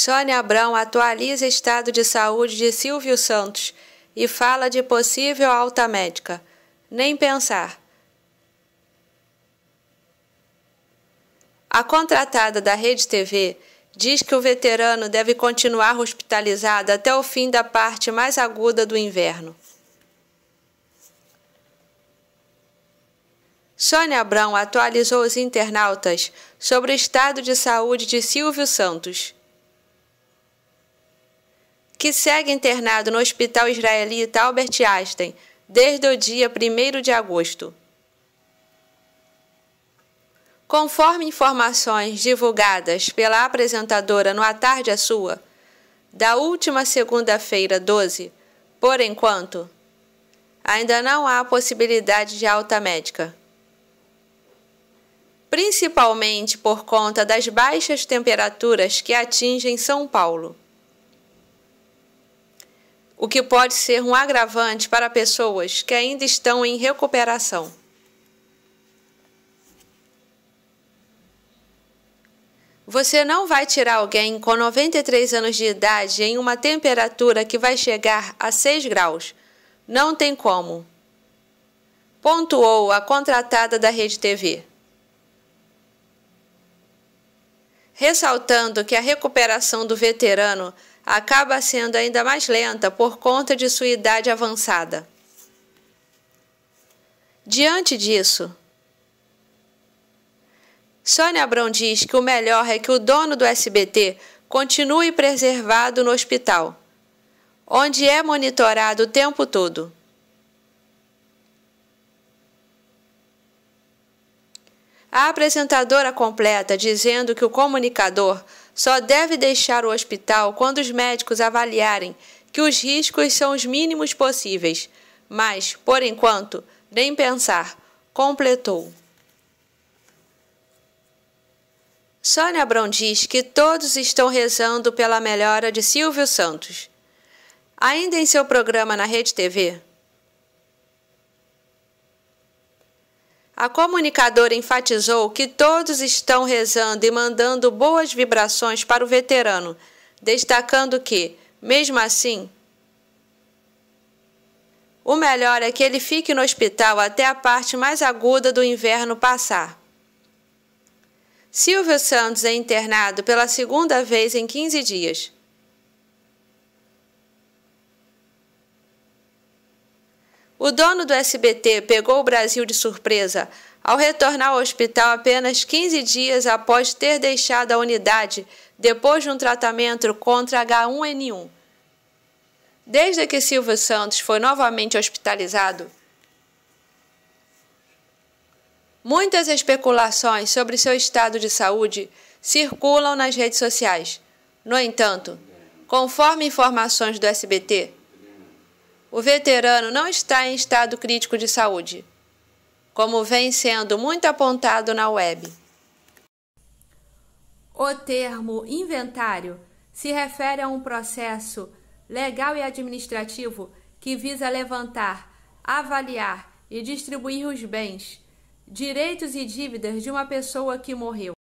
Sônia Abrão atualiza estado de saúde de Silvio Santos e fala de possível alta médica. Nem pensar. A contratada da Rede TV diz que o veterano deve continuar hospitalizado até o fim da parte mais aguda do inverno. Sônia Abrão atualizou os internautas sobre o estado de saúde de Silvio Santos que segue internado no Hospital Israelita Albert Einstein desde o dia 1 de agosto. Conforme informações divulgadas pela apresentadora no A Tarde é Sua, da última segunda-feira 12, por enquanto, ainda não há possibilidade de alta médica. Principalmente por conta das baixas temperaturas que atingem São Paulo o que pode ser um agravante para pessoas que ainda estão em recuperação. Você não vai tirar alguém com 93 anos de idade em uma temperatura que vai chegar a 6 graus. Não tem como. Pontuou a contratada da Rede TV. Ressaltando que a recuperação do veterano acaba sendo ainda mais lenta por conta de sua idade avançada. Diante disso, Sônia Abrão diz que o melhor é que o dono do SBT continue preservado no hospital, onde é monitorado o tempo todo. A apresentadora completa dizendo que o comunicador só deve deixar o hospital quando os médicos avaliarem que os riscos são os mínimos possíveis. Mas, por enquanto, nem pensar, completou. Sônia Abrão diz que todos estão rezando pela melhora de Silvio Santos. Ainda em seu programa na Rede TV, A comunicadora enfatizou que todos estão rezando e mandando boas vibrações para o veterano, destacando que, mesmo assim, o melhor é que ele fique no hospital até a parte mais aguda do inverno passar. Silvio Santos é internado pela segunda vez em 15 dias. O dono do SBT pegou o Brasil de surpresa ao retornar ao hospital apenas 15 dias após ter deixado a unidade depois de um tratamento contra H1N1. Desde que Silvio Santos foi novamente hospitalizado, muitas especulações sobre seu estado de saúde circulam nas redes sociais. No entanto, conforme informações do SBT, o veterano não está em estado crítico de saúde, como vem sendo muito apontado na web. O termo inventário se refere a um processo legal e administrativo que visa levantar, avaliar e distribuir os bens, direitos e dívidas de uma pessoa que morreu.